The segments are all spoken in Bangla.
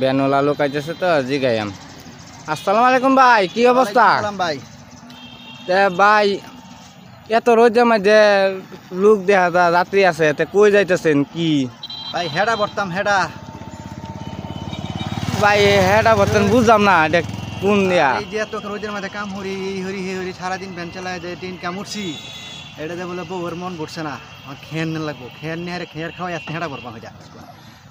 বেনলা লোক আইতেছে তো জিগাইয়াম আসসালামু আলাইকুম ভাই কি অবস্থা ভাই ভাই এত রোদের মধ্যে লোক দেখা যায় রাত্রি আছে তে কই যাইতেছেন কি ভাই হেডা বর্তাম হেডা ভাই হেডা বর্তাম বুঝলাম না দেখ কোন দিয়া এই যে তো রোদের মধ্যে কাম হরি হরি হরি সারাদিন ভ্যান চালায় যায় দিন কাম উঠছি এটা যে বলে বউর মন ভরছে না আমার খেয়ে লাগবো খেয়ে নিয়ে খেয়ে খাওয়াই আসতে হেডা বরবা হয়ে যায়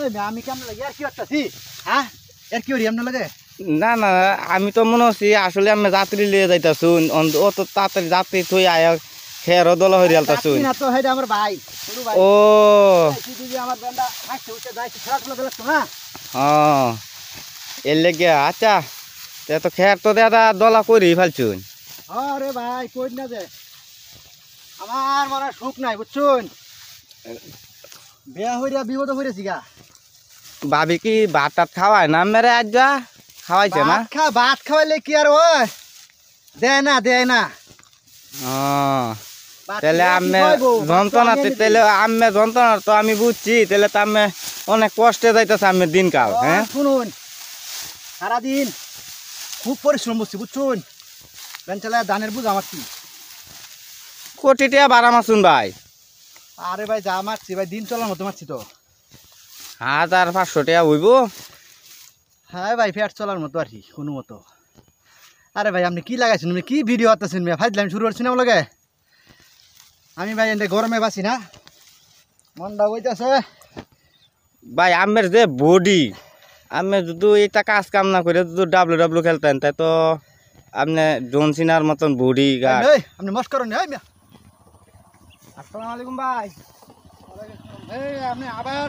না না আমি তো মনে হচ্ছি আসলে আমি যাত্রী নিয়ে যাইতাছুন অত তাড়াতাড়ি যাত্রী থই আয় খের দল হয়ে যাইতাছুন না তো হেডা আমার ভাই ও দিদি আমার হ্যাঁ? আচ্ছা তে তো খের তো দাদা দলা করি ফেলছুন আরে ভাই কই না যে আমার মনে সুখ নাই বুঝছুন বিয়া হইয়া বিপদ হইয়া গা ভাবি কি ভাত টাত খাওয়ায় না মেরে আজ খাওয়াইছে না খা ভাত খাওয়াইলে কি আর ওই দেয় না দেয় না তাহলে আমি যন্ত্রণা তাহলে আমি যন্ত্রণা তো আমি বুঝছি তাহলে তো আমি অনেক কষ্টে যাইতেছে আমি দিনকাল হ্যাঁ শুনুন সারাদিন খুব পরিশ্রম করছি বুঝছুন বেঞ্চালে ধানের বুঝ আমার কি কোটি টিয়া বারা মাসুন ভাই আরে ভাই যা মারছি ভাই দিন চলার মতো মারছি তো হাজার পাঁচশো টাকা বইব হ্যাঁ ভাই ফ্যাট চলার মতো আর কি কোনো মতো আরে ভাই আপনি কি লাগাইছেন আপনি কি ভিডিও আতেছেন ভাই ফাইজলাম শুরু করছি না লগে আমি ভাই এটা গরমে বাসি না মনটা বইতেছে ভাই আমের যে বডি আমি যদি এটা কাজ কাম না করে যদি ডাব্লু ডাব্লু খেলতেন তাই তো আপনি জন সিনার মতন বডি গাছ আপনি মস্ত করেন আসসালামু আলাইকুম ভাই এই আপনি আবার